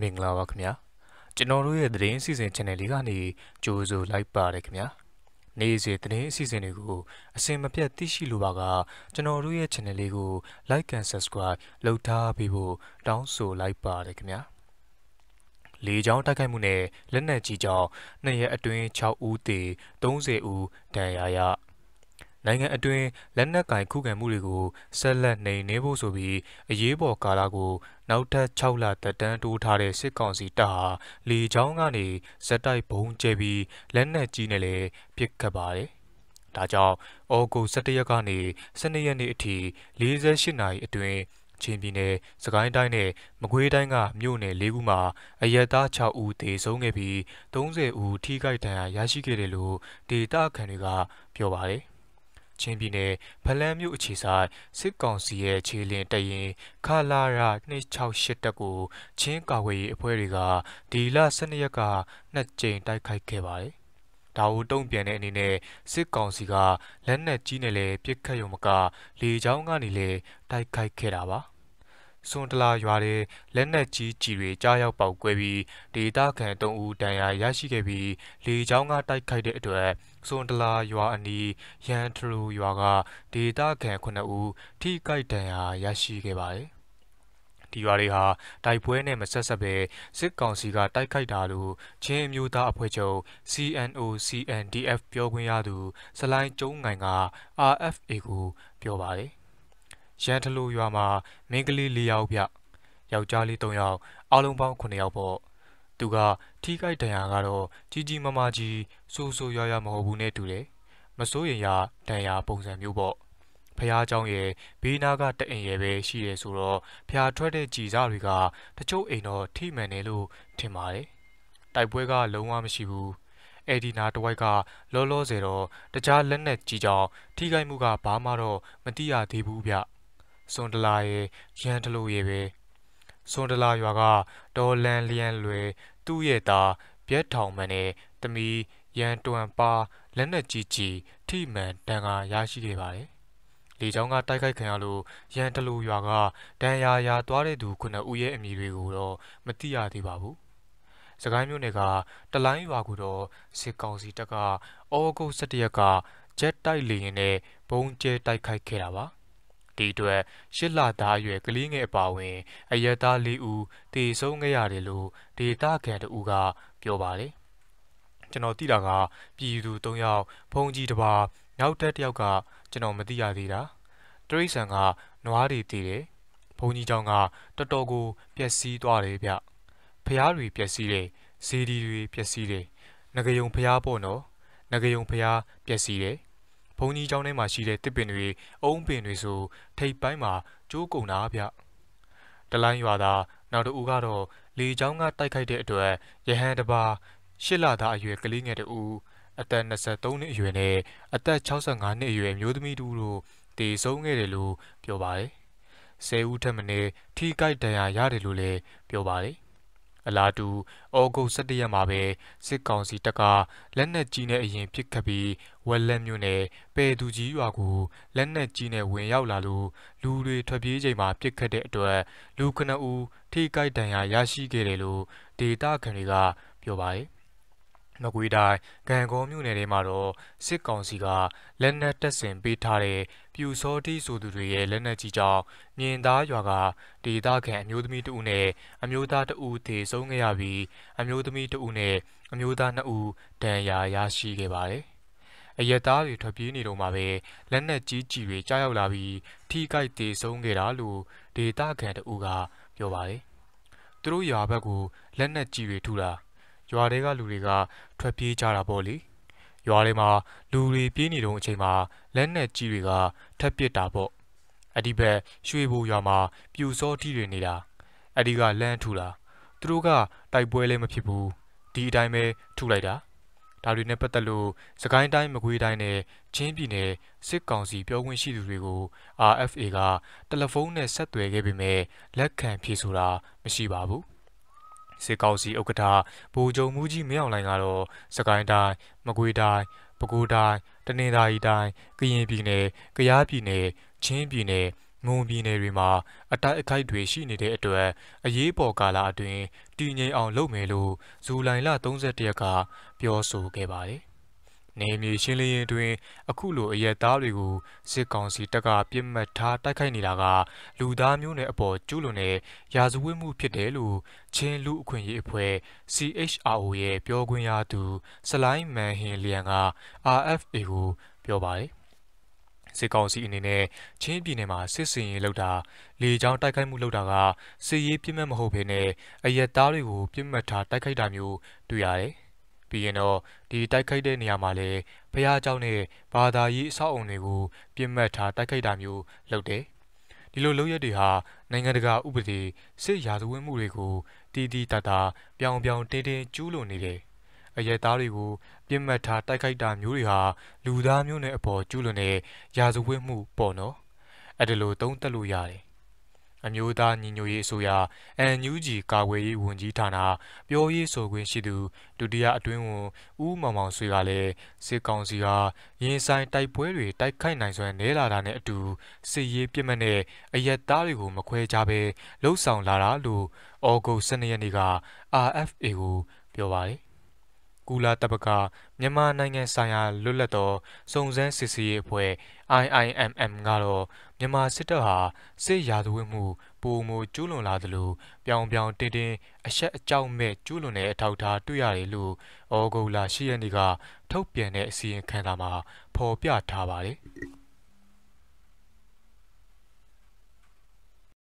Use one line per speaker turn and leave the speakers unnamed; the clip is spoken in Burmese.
မင်္ဂလာပါခင်ဗျာကျွန်တော်တို့ရဲ့သတင်းအစီအစဉ် channel လေးကနေကြိုဆိုလိုက်ပါတယ်ခင်ဗျာ နေ့စဉ်သတင်းအစီအစဉ်တွေကို အစင်မပြတ်သိရှိလိုပါက ကျွန်တော်တို့ရဲ့ channel လေးကို like and subscribe လုပ်ထားပေးဖို့တောင်းဆို လိုက်ပါတယ်ခင်ဗျာလေကြောင်းတိုက်ခိုက်မှုနဲ့လက်နက်ကြီးကြောင့်နှစ်ရက်အတွင်း6ဦးသေ30ဦးဒဏ်ရာရနိုင်ငံအတွင်းလက်နက်ကင်ခုခံမှုတွေကိုဆက်လက်နှိမ်နင်းဖို့ဆိုပြီးအရေးပေါ်ကာလကို နောက်ထပ်6လသက်တမ်းတိုးထားတဲ့စစ်ကောင်စီတပ်ဟာလေကြောင်းကနေဇက်တိုက်ဘုံကျဲပြီးလက်နက်ကြီးနဲ့လည်းပစ်ခတ်ပါတယ်။ဒါကြောင့်ဩဂုတ်17ရက်ကနေ12ရက်နေ့အထိ48နာရီအတွင်းချင်းပြည်နယ်၊စကိုင်းတိုင်းနဲ့မကွေးတိုင်းကမြို့နယ်၄ခုမှာ အရက်သား6ဦးသေဆုံးခဲ့ပြီး30ဦးထိခိုက်ဒဏ်ရာရရှိခဲ့တယ်လို့ဒေသခံတွေကပြောပါတယ်ချင်းပြည်နယ်ဖလန်းမြို့အခြေဆိုင်စစ်ကောင်စီရဲ့ခြေလင်းတရင်ခလာရ268တပ်ကိုချင်းကာဝေးရေးအဖွဲ့တွေကဒီလ12ရက်ကနှစ်ကြိမ်တိုက်ခိုက်ခဲ့ပါတယ်။ဒါကိုတုံ့ပြန်တဲ့အနေနဲ့စစ်ကောင်စီကလက်နက်ကြီးနဲ့လည်းပစ်ခတ်ရုံမကလေကြောင်းကနေလည်းတိုက်ခိုက်ခဲ့တာပါ။စွန်တလာရွာတွင်လက်နက်ကြီးကြီးတွေကြားရောက်ပေါက်ကွဲပြီးဒေသခံ၃ဦးဒဏ်ရာရရှိခဲ့ပြီးလေကြောင်းကတိုက်ခိုက်တဲ့အတွက်စွန်တလာရွာအနီးရန်ထရူရွာကဒေသခံ9ဦးထိခိုက်ဒဏ်ရာရရှိခဲ့ပါတယ်ဒီရွာတွေဟာတိုက်ပွဲနဲ့မဆက်ဆက်ပဲစစ်ကောင်စီကတိုက်ခိုက်တာလို့ချင်းအမျိုးသားအဖွဲ့ချုပ် CNO CNDF ပြောခွင့်ရသူစလိုင်းကျုံးငိုင်က RFA ကိုပြောပါတယ်ရန်ထလိုရွာမှာမိန်းကလေး၄ယောက်ဗျယောက်ျားလေး၃ယောက်အားလုံးပေါင်း9ယောက်ပေါ့သူကထိခိုက်ဒဏ်ရာကတော့ကြီးကြီးမားမားကြီးဆူဆူရွာရွာမဟုတ်ဘူးနဲ့တူတယ်မစိုးရင်ရဒဏ်ရာပုံစံမျိုးပေါ့ဖះเจ้าရဲ့ဘေးနာကတအိမ်ရဲ့ပဲရှိရဲဆိုတော့ဖះထွက်တဲ့ကြည်စားတွေကတချို့အိမ်တော့ထိမှန်တယ်လို့ထင်ပါတယ်တိုက်ပွဲက လုံးဝမရှိဘူးအဲ့ဒီနာတဝိုက်ကလောလောဆယ်တော့တခြားလက်နက်ကြီးကြောင်ထိခိုက်မှုကဘာမှတော့မတိရသေးဘူးဗျစွန်ဒလာရဲ့ရန်တလို့ရဲ့ပဲစွန်ဒလာရွာကဒေါ်လန်လျန်လွယ်သူ့ရဲ့သားပြက်ထောင်မန်နဲ့တမီရန်တွန်ပါလက်နက်ကြီးကြီးထိမှန်တန်ခါရရှိခဲ့ပါတယ်လေချောင်းကတိုက်ခိုက်ခံရလို့ရန်တလူရွာကဒဏ်ရာရာသွားတဲ့သူ ခုနှစ်ဦးရဲ့အမည်တွေကိုတော့မသိရသေးပါဘူး။စကိုင်းမြို့နယ်ကတလိုင်းရွာကိုတော့စစ်ကောင်စီတပ်ကဩဂုတ်17ရက်ကဂျက်တိုက်လေယာဉ်နဲ့ဘုံကျဲတိုက်ခိုက်ခဲ့တာပါ။သည့်အတွက်ရှစ်လသားအရွယ်ကလေးငယ်အပါအဝင်အရက်သား၄ဦးတေဆုံးခဲ့ရတယ်လို့ဒေတာခံတဦးကပြောပါတယ်။ကျွန်တော်သိတာကပြည်သူ၃ယောက်ဖုန်ကြီးတစ်ပါးနောက်တက်တစ်ယောက်ကကျွန်တော်မသိရသေးတာ။တရိษံကနွားတွေတည်တယ်။ဖုန်ကြီးเจ้าကတော်တော်ကိုပျက်စီးသွားတယ်ဗျ။ဖျားတွေပျက်စီးတယ်၊ဇေဒီတွေပျက်စီးတယ်။ငကယုံဖျားပေါ့နော်။ငကယုံဖျားပျက်စီးတယ်။ုံကြီးကျောင်းထဲမှာရှိတဲ့တစ်ပင်တွေအုံးပင်တွေဆိုထိပ်ပိုင်းမှာကျိုးကုန်တာဗျတလိုင်းရွာသားနောက်တူကတော့လေချောင်းကတိုက်ခိုက်တဲ့အတွက်ရဟန်တပါရှစ်လသားအရွယ်ကလေးငယ်တူအသက်23နှစ်အရွယ်နဲ့အသက်65နှစ်အရွယ်မျိုးသမီးတူတို့တည်ဆုံးခဲ့တယ်လို့ပြောပါတယ်။၁၀ဦးထက်မနည်းထိခိုက်ဒဏ်ရာရတယ်လို့လည်းပြောပါတယ်အလားတူဩဂုတ်17ရက်မှာပဲစစ်ကောင်စီတပ်ကလက်နက်ကြီးနဲ့အရင်ပစ်ခတ်ပြီးဝက်လက်မြို့နယ်ပေသူကြီးရွာကိုလက်နက်ကြီးနဲ့ဝင်ရောက်လာလို့လူတွေထွက်ပြေးချိန်မှာပစ်ခတ်တဲ့အတွက်လူခဏဦးထိခိုက်ဒဏ်ရာရရှိခဲ့တယ်လို့ဒေတာခန်တွေကပြောပါတယ်။မကွေတိုင်းဂံကောမြို့နယ်ထဲမှာတော့စစ်ကောင်စီကလက်နက်တပ်ဆင်ပေးထားတဲ့ပြူစောတိဆိုသူတွေရဲ့လက်နက်ကြီးကြောင့်မြင်သားရွာကဒေသခံအမျိုးသမီးတဦးနဲ့အမျိုးသားတဦးသေဆုံးခဲ့ရပြီးအမျိုးသမီးတဦးနဲ့အမျိုးသားနှစ်ဦးဒဏ်ရာရရှိခဲ့ပါတယ်။အရက်သားတွေထွက်ပြေးနေတော့မှာပဲလက်နက်ကြီးကြီးတွေကြားရောက်လာပြီးထိခိုက်သေဆုံးခဲ့တာလို့ဒေသခံတဦးက ပြောပါတယ်။သူတို့ရွာဘက်ကိုလက်နက်ကြီးတွေထူတာ။ရွာတွေကလူတွေက ထွက်ပြေးကြတာပေါ့လေရွာထဲမှာလူတွေပြေးနေတဲ့အချိန်မှာလက်နက်ကြီးတွေကထပ်ပစ်တာပေါ့အဲ့ဒီဘက်ရွှေဘူရွာမှာပြူစောထီတွေနေတာအဲ့ဒီကလမ်းထူတာသူတို့ကတိုက်ပွဲလည်းမဖြစ်ဘူးဒီအတိုင်းပဲထူလိုက်တာဒါတွေနဲ့ပတ်သက်လို့စကိုင်းတိုင်းမကွေးတိုင်းနဲ့ချင်းပြည်နယ်စစ်ကောင်စီပြောခွင့်ရှိသူတွေကို RFA ကတယ်လီဖုန်းနဲ့ဆက်သွယ်ခဲ့ပေမဲ့လက်ခံဖြေဆိုတာမရှိပါဘူးစစ်ကောင်စီဥက္ကဋ္ဌဗိုလ်ချုပ်မှုကြီးမင်းအောင်လှိုင်ကတော့စကိုင်းတိုင်းမကွေးတိုင်းပဲခူးတိုင်းတနင်္သာရီတိုင်းကရင်ပြည်နယ်ကယားပြည်နယ်ချင်းပြည်နယ်ငုံပြည်နယ်တွေမှာအတိုက်အခိုက်တွေရှိနေတဲ့အတွက် အရေးပေါ်ကာလအတွင်းတည်ငြိမ်အောင်လုပ်မယ်လို့ဇူလိုင်လ31ရက်ကပြောဆိုခဲ့ပါတယ်နေမြေရှင်းလင်းရင်တွင် အခုလိုအရက်သားတွေကိုစစ်ကောင်စီတပ်ကပြစ်မှတ်ထားတိုက်ခိုက်နေတာက လူသားမျိုးနွယ်အပေါ်ကျူးလွန်တဲ့ရာဇဝတ်မှုဖြစ်တယ်လို့ချင်းလူအခွင့်အရေးအဖွဲ့ CHRO ရဲ့ပြောခွင့်ရသူဆလိုင်းမန်ဟင်လျံက RFA ကိုပြောပါတယ်စစ်ကောင်စီအနေနဲ့ချင်းပြည်နယ်မှာစစ်စင်ရေးလုပ်တာလေကြောင်းတိုက်ခိုက်မှုလုပ်တာကစစ်ရေးပြစ်မှတ်မဟုတ်ဘဲနဲ့အရက်သားတွေကိုပြစ်မှတ်ထားတိုက်ခိုက်တာမျိုးတွေ့ရတယ်ပြီးရင်တော့ဒီတိုက်ခိုက်တဲ့နေရာမှာလည်းဖះเจ้าနဲ့ဘာသာရေးအဆောက်အုံတွေကို ပြင်မှတ်ထားတိုက်ခိုက်တာမျိုးလုပ်တယ်ဒီလိုလုပ်ရက်တွေဟာနိုင်ငံတကာဥပဒေစစ်ရာဇဝတ်မှုတွေကိုတည်တည်တတ်တာပြောင်ပြောင်တင်းတင်းကျူးလွန်နေတယ်။အရက်သားတွေကိုပြစ်မှတ်ထားတိုက်ခိုက်တာမျိုးတွေဟာလူသားမျိုးနဲ့အပေါ်ကျူးလွန်တဲ့ရာဇဝတ်မှုပေါ့နော်။အဲ့ဒါလိုသုံးသပ်လို့ရတယ်။အမျိုးသားညီညွတ်ရေးအစိုးရ NUG ကာကွယ်ရေးဝန်ကြီးဌာနပြောရေးဆိုခွင့်ရှိသူဒုတိယအတွင်းဝန်ဦးမောင်မောင်ဆွေကလည်းစစ်ကောင်စီဟာရင်ဆိုင်တိုက်ပွဲတွေတိုက်ခိုက်နိုင်စွမ်းနည်းလာတာနဲ့အတူစစ်ရေးပြစ်မှတ်နဲ့အယက်သားတွေကိုမခွဲခြားဘဲလှုပ်ဆောင်လာတာလို့ဩဂုတ်12ရက်နေ့က RFA ကိုပြောပါတယ်ကုလသမဂ္ဂမြန်မာနိုင်ငံဆိုင်ရာလွတ်လပ်သောစုံစမ်းစစ်ဆေးရေးအဖွဲ့ IIMM ကတော့မြန်မာစစ်တပ်ဟာစစ်ရာဇဝတ်မှုပုံမူကျူးလွန်လာသလိုပြောင်ပြောင်တင်းတင်းအဆက်အကြောက်မဲ့ကျူးလွန်တဲ့အထောက်အထားတွေ့ရတယ်လို့ဩဂုတ်လ10ရက်နေ့ကထုတ်ပြန်တဲ့အစီရင်ခံစာမှာ ဖော်ပြထားပါတယ်။